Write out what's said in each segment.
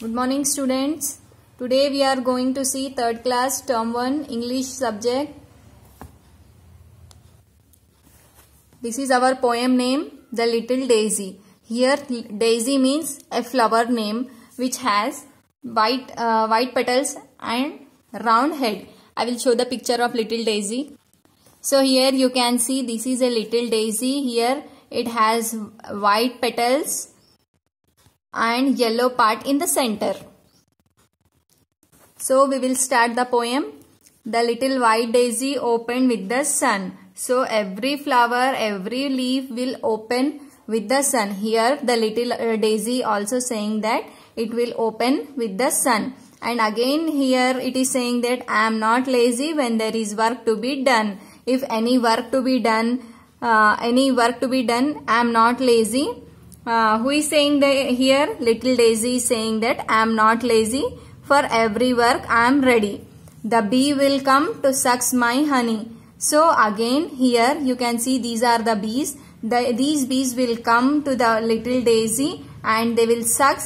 Good morning students. Today we are going to see third class term 1 English subject. This is our poem name The Little Daisy. Here daisy means a flower name which has white, uh, white petals and round head. I will show the picture of little daisy. So here you can see this is a little daisy. Here it has white petals and yellow part in the center. So we will start the poem. The little white daisy opened with the sun. So every flower, every leaf will open with the sun. Here the little uh, daisy also saying that it will open with the sun. And again here it is saying that I am not lazy when there is work to be done. If any work to be done, uh, any work to be done, I am not lazy uh, who is saying the, here? Little Daisy is saying that I am not lazy. For every work I am ready. The bee will come to suck my honey. So again here you can see these are the bees. The, these bees will come to the little daisy and they will suck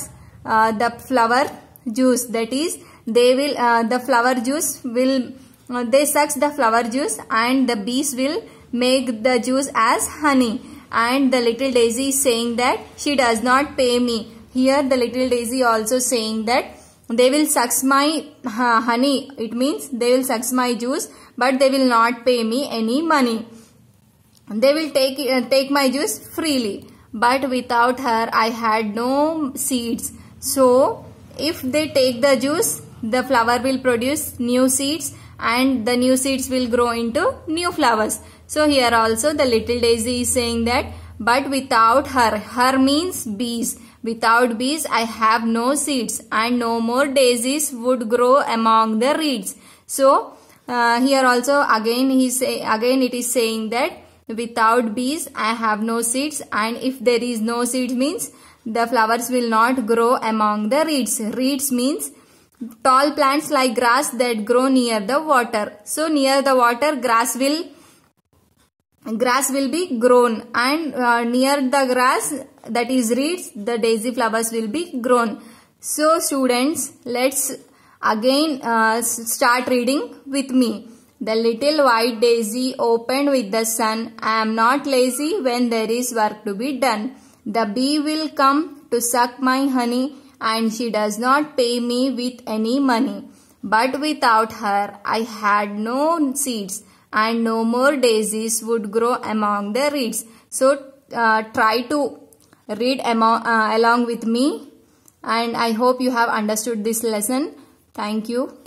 uh, the flower juice. That is they will uh, the flower juice will uh, they suck the flower juice and the bees will make the juice as honey and the little daisy is saying that she does not pay me. Here the little daisy also saying that they will suck my uh, honey. It means they will suck my juice but they will not pay me any money. They will take, uh, take my juice freely but without her I had no seeds. So if they take the juice the flower will produce new seeds and the new seeds will grow into new flowers. So here also the little daisy is saying that but without her, her means bees. Without bees I have no seeds and no more daisies would grow among the reeds. So uh, here also again he say, again it is saying that without bees I have no seeds and if there is no seeds means the flowers will not grow among the reeds. Reeds means tall plants like grass that grow near the water. So near the water grass will grass will be grown and uh, near the grass that is reeds the daisy flowers will be grown. So students let's again uh, start reading with me. The little white daisy opened with the sun. I am not lazy when there is work to be done. The bee will come to suck my honey and she does not pay me with any money. But without her, I had no seeds and no more daisies would grow among the reeds. So uh, try to read among, uh, along with me and I hope you have understood this lesson. Thank you.